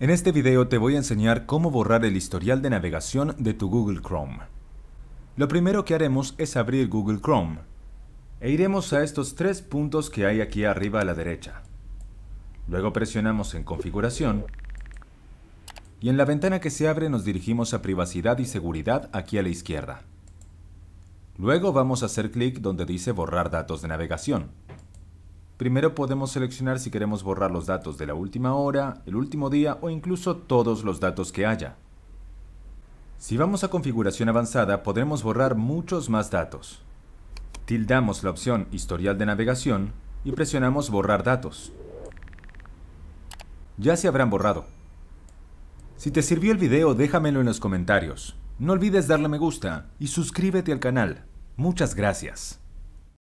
En este video te voy a enseñar cómo borrar el historial de navegación de tu Google Chrome. Lo primero que haremos es abrir Google Chrome e iremos a estos tres puntos que hay aquí arriba a la derecha. Luego presionamos en Configuración y en la ventana que se abre nos dirigimos a Privacidad y Seguridad aquí a la izquierda. Luego vamos a hacer clic donde dice Borrar datos de navegación. Primero podemos seleccionar si queremos borrar los datos de la última hora, el último día o incluso todos los datos que haya. Si vamos a configuración avanzada podremos borrar muchos más datos. Tildamos la opción historial de navegación y presionamos borrar datos. Ya se habrán borrado. Si te sirvió el video déjamelo en los comentarios. No olvides darle me gusta y suscríbete al canal. Muchas gracias.